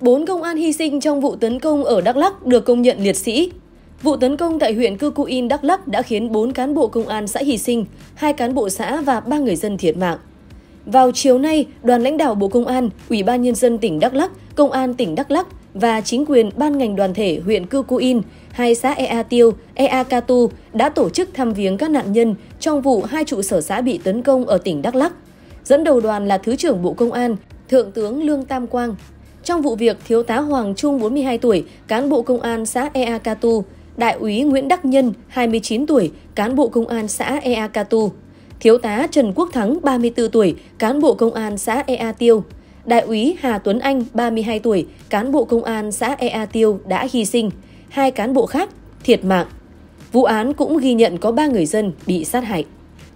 4 công an hy sinh trong vụ tấn công ở Đắk Lắk được công nhận liệt sĩ. Vụ tấn công tại huyện Cư Cú In Đắk Lắk đã khiến 4 cán bộ công an xã hy sinh, 2 cán bộ xã và 3 người dân thiệt mạng. Vào chiều nay, đoàn lãnh đạo Bộ Công an, Ủy ban Nhân dân tỉnh Đắk Lắk, Công an tỉnh Đắk Lắk và chính quyền ban ngành đoàn thể huyện Cư Cú In, hai xã Ea Tiêu, Ea Katu đã tổ chức thăm viếng các nạn nhân trong vụ hai trụ sở xã bị tấn công ở tỉnh Đắk Lắk. Dẫn đầu đoàn là Thứ trưởng Bộ Công an, Thượng tướng Lương Tam Quang, trong vụ việc Thiếu tá Hoàng Trung 42 tuổi, cán bộ công an xã Ea Katu, Đại úy Nguyễn Đắc Nhân 29 tuổi, cán bộ công an xã Ea Katu, Thiếu tá Trần Quốc Thắng 34 tuổi, cán bộ công an xã Ea Tiêu, Đại úy Hà Tuấn Anh 32 tuổi, cán bộ công an xã Ea Tiêu đã hy sinh, hai cán bộ khác thiệt mạng. Vụ án cũng ghi nhận có 3 người dân bị sát hại.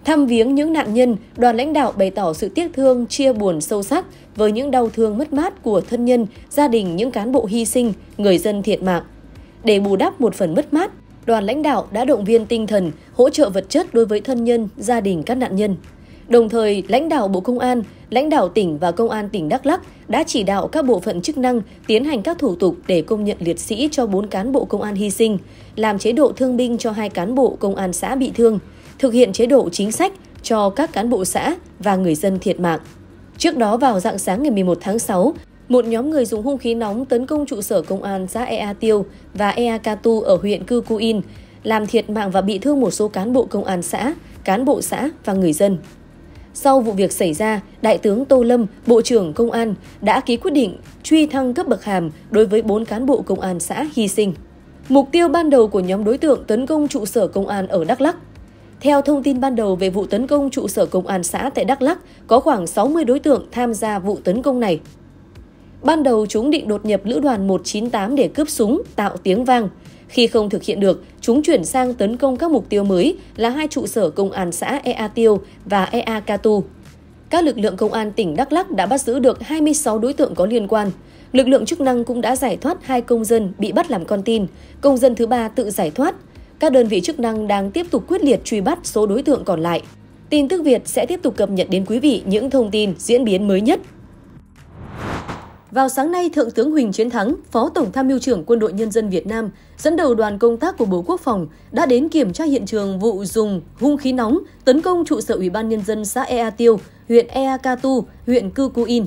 Thăm viếng những nạn nhân, đoàn lãnh đạo bày tỏ sự tiếc thương, chia buồn sâu sắc với những đau thương mất mát của thân nhân, gia đình những cán bộ hy sinh, người dân thiệt mạng. Để bù đắp một phần mất mát, đoàn lãnh đạo đã động viên tinh thần, hỗ trợ vật chất đối với thân nhân, gia đình các nạn nhân. Đồng thời, lãnh đạo Bộ Công an, lãnh đạo tỉnh và Công an tỉnh Đắk Lắc đã chỉ đạo các bộ phận chức năng tiến hành các thủ tục để công nhận liệt sĩ cho 4 cán bộ công an hy sinh, làm chế độ thương binh cho hai cán bộ công an xã bị thương – thực hiện chế độ chính sách cho các cán bộ xã và người dân thiệt mạng. Trước đó vào dạng sáng ngày 11 tháng 6, một nhóm người dùng hung khí nóng tấn công trụ sở công an xã Ea Tiêu và Ea Katu ở huyện Cư Cu In, làm thiệt mạng và bị thương một số cán bộ công an xã, cán bộ xã và người dân. Sau vụ việc xảy ra, Đại tướng Tô Lâm, Bộ trưởng Công an đã ký quyết định truy thăng cấp bậc hàm đối với 4 cán bộ công an xã hy sinh. Mục tiêu ban đầu của nhóm đối tượng tấn công trụ sở công an ở Đắk Lắk theo thông tin ban đầu về vụ tấn công trụ sở công an xã tại Đắk Lắk, có khoảng 60 đối tượng tham gia vụ tấn công này. Ban đầu chúng định đột nhập lữ đoàn 198 để cướp súng, tạo tiếng vang. Khi không thực hiện được, chúng chuyển sang tấn công các mục tiêu mới là hai trụ sở công an xã Ea Tiêu và Ea Katu. Các lực lượng công an tỉnh Đắk Lắk đã bắt giữ được 26 đối tượng có liên quan. Lực lượng chức năng cũng đã giải thoát hai công dân bị bắt làm con tin, công dân thứ ba tự giải thoát – các đơn vị chức năng đang tiếp tục quyết liệt truy bắt số đối tượng còn lại. Tin tức Việt sẽ tiếp tục cập nhật đến quý vị những thông tin diễn biến mới nhất. Vào sáng nay, Thượng tướng Huỳnh Chiến Thắng, Phó Tổng tham mưu trưởng Quân đội Nhân dân Việt Nam, dẫn đầu đoàn công tác của Bộ Quốc phòng đã đến kiểm tra hiện trường vụ dùng hung khí nóng tấn công trụ sở Ủy ban Nhân dân xã Ea Tiêu, huyện Ea Ca Tu, huyện Cư Cú In.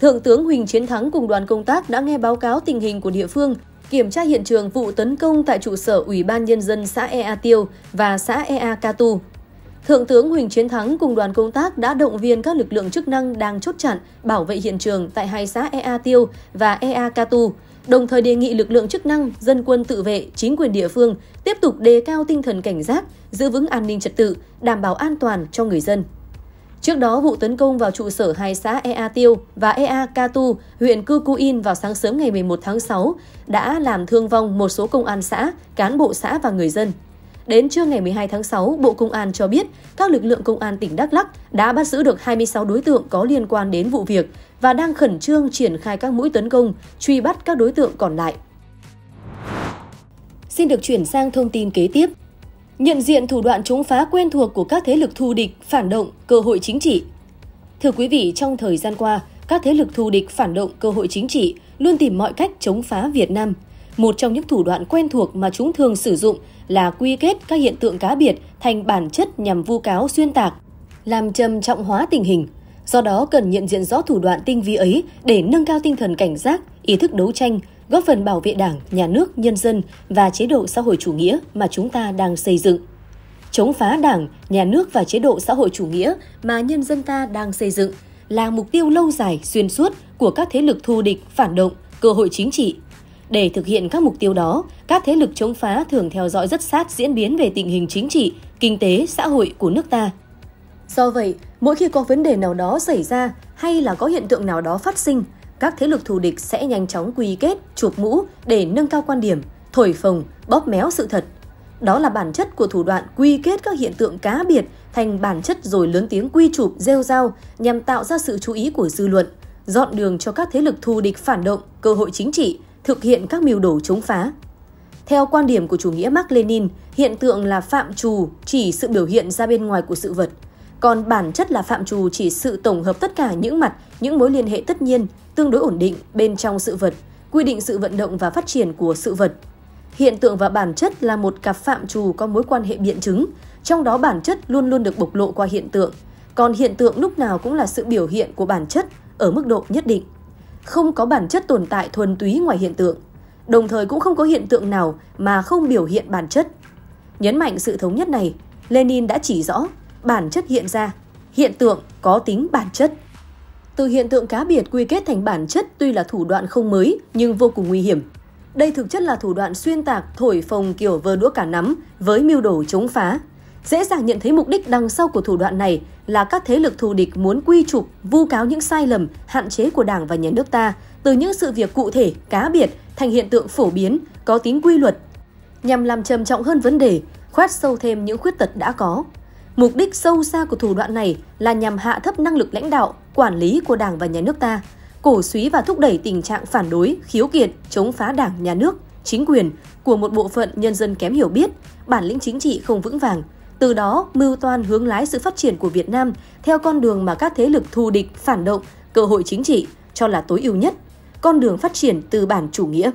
Thượng tướng Huỳnh Chiến Thắng cùng đoàn công tác đã nghe báo cáo tình hình của địa phương kiểm tra hiện trường vụ tấn công tại trụ sở Ủy ban Nhân dân xã Ea Tiêu và xã Ea Ca Thượng tướng Huỳnh Chiến Thắng cùng đoàn công tác đã động viên các lực lượng chức năng đang chốt chặn, bảo vệ hiện trường tại hai xã Ea Tiêu và Ea Ca đồng thời đề nghị lực lượng chức năng, dân quân tự vệ, chính quyền địa phương tiếp tục đề cao tinh thần cảnh giác, giữ vững an ninh trật tự, đảm bảo an toàn cho người dân. Trước đó, vụ tấn công vào trụ sở hai xã Ea Tiêu và Ea Katu, huyện Cư Cú In vào sáng sớm ngày 11 tháng 6 đã làm thương vong một số công an xã, cán bộ xã và người dân. Đến trưa ngày 12 tháng 6, Bộ Công an cho biết các lực lượng công an tỉnh Đắk Lắk đã bắt giữ được 26 đối tượng có liên quan đến vụ việc và đang khẩn trương triển khai các mũi tấn công, truy bắt các đối tượng còn lại. Xin được chuyển sang thông tin kế tiếp. Nhận diện thủ đoạn chống phá quen thuộc của các thế lực thù địch, phản động, cơ hội chính trị. Thưa quý vị, trong thời gian qua, các thế lực thù địch, phản động, cơ hội chính trị luôn tìm mọi cách chống phá Việt Nam. Một trong những thủ đoạn quen thuộc mà chúng thường sử dụng là quy kết các hiện tượng cá biệt thành bản chất nhằm vu cáo xuyên tạc, làm trầm trọng hóa tình hình. Do đó cần nhận diện rõ thủ đoạn tinh vi ấy để nâng cao tinh thần cảnh giác, ý thức đấu tranh, góp phần bảo vệ Đảng, nhà nước, nhân dân và chế độ xã hội chủ nghĩa mà chúng ta đang xây dựng. Chống phá Đảng, nhà nước và chế độ xã hội chủ nghĩa mà nhân dân ta đang xây dựng là mục tiêu lâu dài xuyên suốt của các thế lực thù địch, phản động, cơ hội chính trị. Để thực hiện các mục tiêu đó, các thế lực chống phá thường theo dõi rất sát diễn biến về tình hình chính trị, kinh tế, xã hội của nước ta. Do vậy, mỗi khi có vấn đề nào đó xảy ra hay là có hiện tượng nào đó phát sinh, các thế lực thù địch sẽ nhanh chóng quy kết, chuộc mũ để nâng cao quan điểm, thổi phồng, bóp méo sự thật. Đó là bản chất của thủ đoạn quy kết các hiện tượng cá biệt thành bản chất rồi lớn tiếng quy chụp, rêu rao nhằm tạo ra sự chú ý của dư luận, dọn đường cho các thế lực thù địch phản động, cơ hội chính trị, thực hiện các mưu đồ chống phá. Theo quan điểm của chủ nghĩa Mark Lenin, hiện tượng là phạm trù chỉ sự biểu hiện ra bên ngoài của sự vật, còn bản chất là phạm trù chỉ sự tổng hợp tất cả những mặt, những mối liên hệ tất nhiên, tương đối ổn định bên trong sự vật, quy định sự vận động và phát triển của sự vật. Hiện tượng và bản chất là một cặp phạm trù có mối quan hệ biện chứng, trong đó bản chất luôn luôn được bộc lộ qua hiện tượng, còn hiện tượng lúc nào cũng là sự biểu hiện của bản chất ở mức độ nhất định. Không có bản chất tồn tại thuần túy ngoài hiện tượng, đồng thời cũng không có hiện tượng nào mà không biểu hiện bản chất. Nhấn mạnh sự thống nhất này, Lenin đã chỉ rõ bản chất hiện ra, hiện tượng có tính bản chất. Từ hiện tượng cá biệt quy kết thành bản chất tuy là thủ đoạn không mới nhưng vô cùng nguy hiểm. Đây thực chất là thủ đoạn xuyên tạc, thổi phồng kiểu vơ đũa cả nắm với mưu đồ chống phá. Dễ dàng nhận thấy mục đích đằng sau của thủ đoạn này là các thế lực thù địch muốn quy trục, vu cáo những sai lầm, hạn chế của Đảng và nhà nước ta từ những sự việc cụ thể, cá biệt thành hiện tượng phổ biến, có tính quy luật, nhằm làm trầm trọng hơn vấn đề, khoét sâu thêm những khuyết tật đã có. Mục đích sâu xa của thủ đoạn này là nhằm hạ thấp năng lực lãnh đạo, quản lý của Đảng và Nhà nước ta, cổ suý và thúc đẩy tình trạng phản đối, khiếu kiện, chống phá Đảng, Nhà nước, chính quyền của một bộ phận nhân dân kém hiểu biết, bản lĩnh chính trị không vững vàng, từ đó mưu toan hướng lái sự phát triển của Việt Nam theo con đường mà các thế lực thù địch, phản động, cơ hội chính trị cho là tối ưu nhất, con đường phát triển từ bản chủ nghĩa.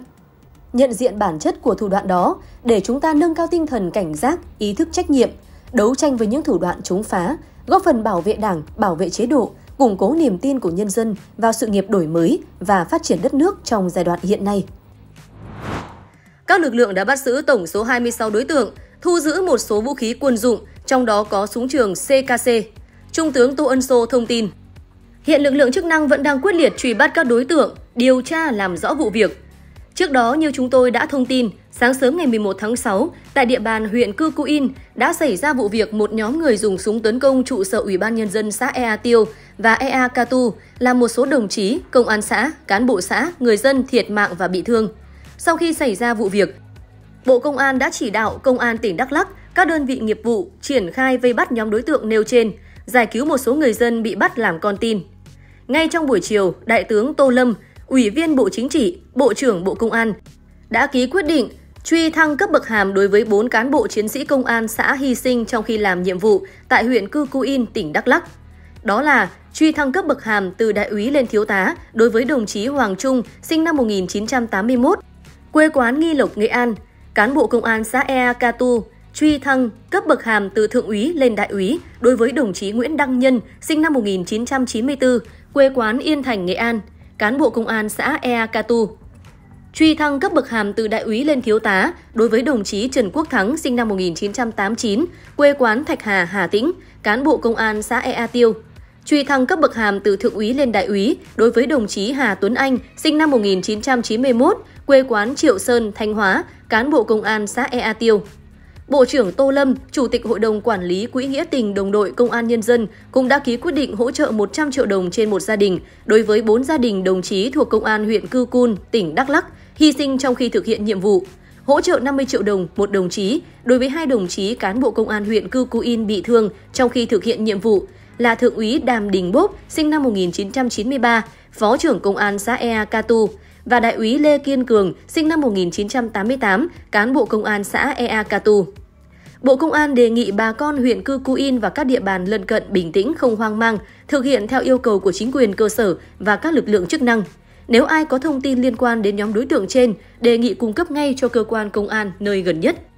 Nhận diện bản chất của thủ đoạn đó để chúng ta nâng cao tinh thần cảnh giác, ý thức trách nhiệm, đấu tranh với những thủ đoạn chống phá, góp phần bảo vệ Đảng, bảo vệ chế độ, củng cố niềm tin của nhân dân vào sự nghiệp đổi mới và phát triển đất nước trong giai đoạn hiện nay. Các lực lượng đã bắt giữ tổng số 26 đối tượng, thu giữ một số vũ khí quân dụng, trong đó có súng trường CKC. Trung tướng Tô Ân Sô thông tin. Hiện lực lượng chức năng vẫn đang quyết liệt truy bắt các đối tượng, điều tra làm rõ vụ việc, Trước đó, như chúng tôi đã thông tin, sáng sớm ngày 11 tháng 6, tại địa bàn huyện Cư Cú In đã xảy ra vụ việc một nhóm người dùng súng tấn công trụ sở Ủy ban Nhân dân xã Ea Tiêu và Ea Katu là một số đồng chí, công an xã, cán bộ xã, người dân thiệt mạng và bị thương. Sau khi xảy ra vụ việc, Bộ Công an đã chỉ đạo Công an tỉnh Đắk Lắk, các đơn vị nghiệp vụ triển khai vây bắt nhóm đối tượng nêu trên, giải cứu một số người dân bị bắt làm con tin. Ngay trong buổi chiều, Đại tướng Tô Lâm, Ủy viên Bộ Chính trị, Bộ trưởng Bộ Công an đã ký quyết định truy thăng cấp bậc hàm đối với 4 cán bộ chiến sĩ công an xã hy sinh trong khi làm nhiệm vụ tại huyện Cư Cú In, tỉnh Đắk Lắk. Đó là truy thăng cấp bậc hàm từ đại úy lên thiếu tá đối với đồng chí Hoàng Trung, sinh năm 1981, quê quán Nghi Lộc, Nghệ An, cán bộ công an xã Ea Katu, truy thăng cấp bậc hàm từ thượng úy lên đại úy đối với đồng chí Nguyễn Đăng Nhân, sinh năm 1994, quê quán Yên Thành, Nghệ An, cán bộ công an xã Ea Katu. Truy thăng cấp bậc hàm từ đại úy lên thiếu tá đối với đồng chí Trần Quốc Thắng sinh năm 1989, quê quán Thạch Hà, Hà Tĩnh, cán bộ công an xã Ea Tiêu. Truy thăng cấp bậc hàm từ thượng úy lên đại úy đối với đồng chí Hà Tuấn Anh sinh năm 1991, quê quán Triệu Sơn, Thanh Hóa, cán bộ công an xã Ea Tiêu. Bộ trưởng Tô Lâm, Chủ tịch Hội đồng Quản lý Quỹ Nghĩa tình Đồng đội Công an Nhân dân cũng đã ký quyết định hỗ trợ 100 triệu đồng trên một gia đình đối với 4 gia đình đồng chí thuộc Công an huyện Cư Cun, tỉnh Đắk Lắc, hy sinh trong khi thực hiện nhiệm vụ. Hỗ trợ 50 triệu đồng một đồng chí đối với hai đồng chí cán bộ Công an huyện Cư Cú In bị thương trong khi thực hiện nhiệm vụ là Thượng úy Đàm Đình Bốp, sinh năm 1993, Phó trưởng Công an xã Ea Catu, và Đại úy Lê Kiên Cường, sinh năm 1988, cán bộ công an xã Ea Katu. Bộ Công an đề nghị bà con huyện Cư Cú In và các địa bàn lân cận bình tĩnh không hoang mang, thực hiện theo yêu cầu của chính quyền cơ sở và các lực lượng chức năng. Nếu ai có thông tin liên quan đến nhóm đối tượng trên, đề nghị cung cấp ngay cho cơ quan công an nơi gần nhất.